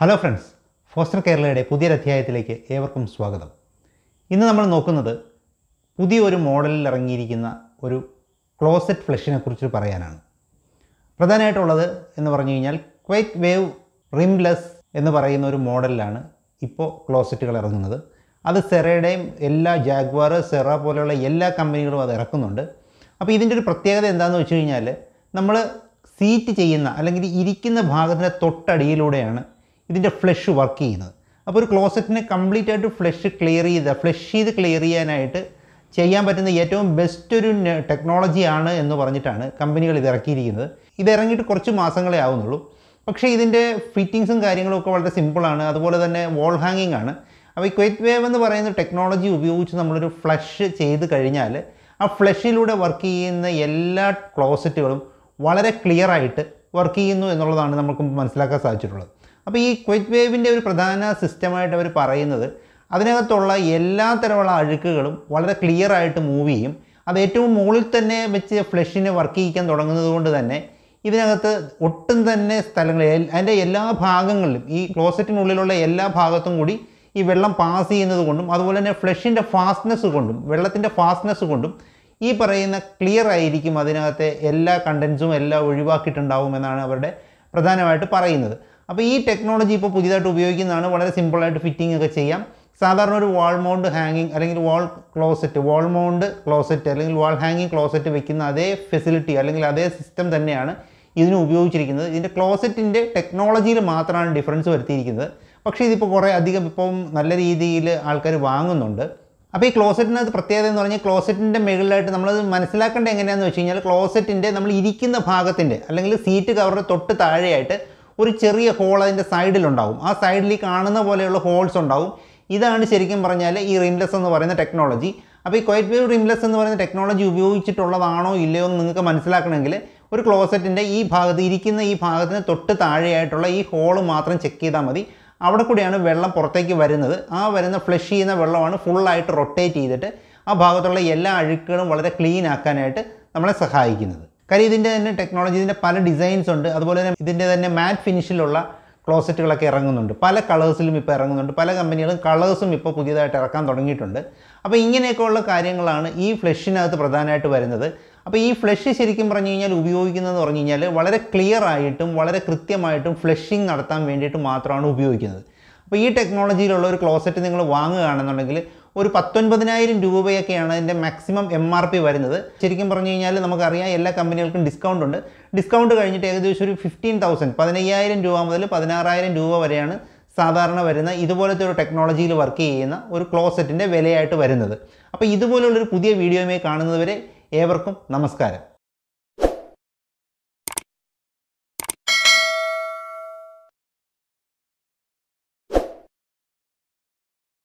hello friends foster കേരളയുടെ പുതിയൊരധ്യായത്തിലേക്ക് ഏവർക്കും സ്വാഗതം ഇന്ന് നമ്മൾ നോക്കുന്നത് പുതിയൊരു മോഡലിൽ ഇറങ്ങിയിരിക്കുന്ന ഒരു ക്ലോസറ്റ് ഫ്ലഷിനെ കുറിച്ച് പറയാനാണ് പ്രധാനമായിട്ടുള്ളത് എന്ന് പറഞ്ഞു കഴിഞ്ഞാൽ ക്വൈറ്റ് വേവ് റിംലെസ് എന്ന് പറയുന്ന ഒരു മോഡലിലാണ് ഇപ്പോൾ ക്ലോസറ്റുകൾ ഇറങ്ങുന്നത് അത് സെറയുടെയും എല്ലാ ജാഗ്വാർ സെറ പോലെയുള്ള എല്ലാ കമ്പനികളും അത് ഇറക്കുന്നുണ്ട് അപ്പോൾ ഇതിൻ്റെ ഒരു പ്രത്യേകത എന്താണെന്ന് വെച്ച് കഴിഞ്ഞാൽ നമ്മൾ സീറ്റ് ചെയ്യുന്ന അല്ലെങ്കിൽ ഇരിക്കുന്ന ഭാഗത്തിൻ്റെ തൊട്ടടിയിലൂടെയാണ് ഇതിൻ്റെ ഫ്ലഷ് വർക്ക് ചെയ്യുന്നത് അപ്പോൾ ഒരു ക്ലോസറ്റിനെ കംപ്ലീറ്റ് ആയിട്ട് ഫ്ലഷ് ക്ലിയർ ചെയ്ത് ഫ്ലഷ് ചെയ്ത് ക്ലിയർ ചെയ്യാനായിട്ട് ചെയ്യാൻ പറ്റുന്ന ഏറ്റവും ബെസ്റ്റ് ഒരു ടെക്നോളജിയാണ് എന്ന് പറഞ്ഞിട്ടാണ് കമ്പനികൾ ഇത് ഇറക്കിയിരിക്കുന്നത് ഇത് ഇറങ്ങിയിട്ട് കുറച്ച് മാസങ്ങളേ ആവുന്നുള്ളൂ പക്ഷേ ഇതിൻ്റെ ഫിറ്റിങ്സും കാര്യങ്ങളും ഒക്കെ വളരെ സിമ്പിളാണ് അതുപോലെ തന്നെ വോൾ ഹാങ്ങിങ് ആണ് അപ്പോൾ ഈ ക്വൈറ്റ് വേവ് എന്ന് പറയുന്ന ടെക്നോളജി ഉപയോഗിച്ച് നമ്മളൊരു ഫ്ലഷ് ചെയ്ത് കഴിഞ്ഞാൽ ആ ഫ്ലഷിലൂടെ വർക്ക് ചെയ്യുന്ന എല്ലാ ക്ലോസറ്റുകളും വളരെ ക്ലിയർ ആയിട്ട് വർക്ക് ചെയ്യുന്നു എന്നുള്ളതാണ് നമുക്ക് മനസ്സിലാക്കാൻ സാധിച്ചിട്ടുള്ളത് അപ്പോൾ ഈ ക്വിക്ക് വേവിൻ്റെ ഒരു പ്രധാന സിസ്റ്റമായിട്ട് അവർ പറയുന്നത് അതിനകത്തുള്ള എല്ലാ തരമുള്ള അഴുക്കുകളും വളരെ ക്ലിയർ ആയിട്ട് മൂവ് ചെയ്യും അത് ഏറ്റവും മുകളിൽ തന്നെ വെച്ച് ഫ്ലഷിനെ വർക്ക് ചെയ്യിക്കാൻ തുടങ്ങുന്നത് കൊണ്ട് തന്നെ ഇതിനകത്ത് ഒട്ടും തന്നെ സ്ഥലങ്ങളിൽ അതിൻ്റെ എല്ലാ ഭാഗങ്ങളിലും ഈ ക്ലോസറ്റിനുള്ളിലുള്ള എല്ലാ ഭാഗത്തും കൂടി ഈ വെള്ളം പാസ് ചെയ്യുന്നത് കൊണ്ടും അതുപോലെ തന്നെ ഫ്ലഷിൻ്റെ ഫാസ്റ്റ്നെസ് കൊണ്ടും വെള്ളത്തിൻ്റെ ഫാസ്റ്റ്നെസ് കൊണ്ടും ഈ പറയുന്ന ക്ലിയർ ആയിരിക്കും അതിനകത്തെ എല്ലാ കണ്ടൻസും എല്ലാം ഒഴിവാക്കിയിട്ടുണ്ടാവും എന്നാണ് അവരുടെ പ്രധാനമായിട്ട് പറയുന്നത് അപ്പോൾ ഈ ടെക്നോളജി ഇപ്പോൾ പുതിയതായിട്ട് ഉപയോഗിക്കുന്നതാണ് വളരെ സിമ്പിളായിട്ട് ഫിറ്റിംഗ് ഒക്കെ ചെയ്യാം സാധാരണ ഒരു വാൾ മൗണ്ട് ഹാങ്ങിങ് അല്ലെങ്കിൽ wall closet wall mount closet അല്ലെങ്കിൽ വാൾ ഹാങ്ങിങ് ക്ലോസറ്റ് വെക്കുന്ന അതേ ഫെസിലിറ്റി അല്ലെങ്കിൽ അതേ സിസ്റ്റം തന്നെയാണ് ഇതിന് ഉപയോഗിച്ചിരിക്കുന്നത് ഇതിൻ്റെ ക്ലോസറ്റിൻ്റെ ടെക്നോളജിയിൽ മാത്രമാണ് ഡിഫറൻസ് വരുത്തിയിരിക്കുന്നത് പക്ഷേ ഇതിപ്പോൾ കുറേ അധികം ഇപ്പം നല്ല രീതിയിൽ ആൾക്കാർ വാങ്ങുന്നുണ്ട് അപ്പോൾ ഈ ക്ലോസറ്റിനകത്ത് പ്രത്യേകത എന്ന് പറഞ്ഞാൽ ക്ലോസറ്റിൻ്റെ മുകളിലായിട്ട് നമ്മളത് മനസ്സിലാക്കേണ്ടത് എങ്ങനെയാണെന്ന് വെച്ച് കഴിഞ്ഞാൽ ക്ലോസറ്റിൻ്റെ നമ്മൾ ഇരിക്കുന്ന ഭാഗത്തിൻ്റെ അല്ലെങ്കിൽ സീറ്റ് കവറിൻ്റെ തൊട്ട് താഴെയായിട്ട് ഒരു ചെറിയ ഹോൾ അതിൻ്റെ സൈഡിലുണ്ടാവും ആ സൈഡിൽ ഈ കാണുന്ന പോലെയുള്ള ഹോൾസ് ഉണ്ടാവും ഇതാണ് ശരിക്കും പറഞ്ഞാൽ ഈ റിംലെസ് എന്ന് പറയുന്ന ടെക്നോളജി അപ്പോൾ ഈ ക്വയറ്റ് വേവ് റിംലെസ് എന്ന് പറയുന്ന ടെക്നോളജി ഉപയോഗിച്ചിട്ടുള്ളതാണോ ഇല്ലയോ എന്ന് നിങ്ങൾക്ക് മനസ്സിലാക്കണമെങ്കിൽ ഒരു ക്ലോസറ്റിൻ്റെ ഈ ഭാഗത്ത് ഇരിക്കുന്ന ഈ ഭാഗത്തിന് തൊട്ട് താഴെയായിട്ടുള്ള ഈ ഹോൾ മാത്രം ചെക്ക് ചെയ്താൽ മതി അവിടെ കൂടിയാണ് വെള്ളം പുറത്തേക്ക് വരുന്നത് ആ വരുന്ന ഫ്ലഷ് ചെയ്യുന്ന വെള്ളമാണ് ഫുള്ളായിട്ട് റൊട്ടേറ്റ് ചെയ്തിട്ട് ആ ഭാഗത്തുള്ള എല്ലാ അഴുക്കുകളും വളരെ ക്ലീൻ ആക്കാനായിട്ട് നമ്മളെ സഹായിക്കുന്നത് കാര്യം ഇതിൻ്റെ തന്നെ ടെക്നോളജി ഇതിൻ്റെ പല ഡിസൈൻസ് ഉണ്ട് അതുപോലെ തന്നെ ഇതിൻ്റെ തന്നെ മാറ്റ് ഫിനിഷിലുള്ള ക്ലോസറ്റുകളൊക്കെ ഇറങ്ങുന്നുണ്ട് പല കളേഴ്സിലും ഇപ്പോൾ ഇറങ്ങുന്നുണ്ട് പല കമ്പനികളും കളേഴ്സും ഇപ്പോൾ പുതിയതായിട്ട് ഇറക്കാൻ തുടങ്ങിയിട്ടുണ്ട് അപ്പോൾ ഇങ്ങനെയൊക്കെയുള്ള കാര്യങ്ങളാണ് ഈ ഫ്ലഷിനകത്ത് പ്രധാനമായിട്ട് വരുന്നത് അപ്പോൾ ഈ ഫ്ലഷ് ശരിക്കും പറഞ്ഞു കഴിഞ്ഞാൽ ഉപയോഗിക്കുന്നതെന്ന് പറഞ്ഞു കഴിഞ്ഞാൽ വളരെ ക്ലിയർ ആയിട്ടും വളരെ കൃത്യമായിട്ടും ഫ്ലഷിങ് നടത്താൻ വേണ്ടിയിട്ട് മാത്രമാണ് ഉപയോഗിക്കുന്നത് അപ്പോൾ ഈ ടെക്നോളജിയിലുള്ള ഒരു ക്ലോസറ്റ് നിങ്ങൾ വാങ്ങുകയാണെന്നുണ്ടെങ്കിൽ ഒരു പത്തൊൻപതിനായിരം രൂപയൊക്കെയാണ് അതിൻ്റെ മാക്സിമം എം ആർ പി വരുന്നത് ശരിക്കും പറഞ്ഞു കഴിഞ്ഞാൽ നമുക്കറിയാം എല്ലാ കമ്പനികൾക്കും ഡിസ്കൗണ്ട് ഉണ്ട് ഡിസ്കൗണ്ട് കഴിഞ്ഞിട്ട് ഏകദേശം ഒരു ഫിഫ്റ്റീൻ തൗസൻഡ് പതിനയ്യായിരം രൂപ മുതൽ പതിനാറായിരം രൂപ വരെയാണ് സാധാരണ വരുന്ന ഇതുപോലത്തെ ഒരു ടെക്നോളജിയിൽ വർക്ക് ചെയ്യുന്ന ഒരു ക്ലോസറ്റിൻ്റെ വിലയായിട്ട് വരുന്നത് അപ്പോൾ ഇതുപോലുള്ളൊരു പുതിയ വീഡിയോയുമായി കാണുന്നതുവരെ ഏവർക്കും നമസ്കാരം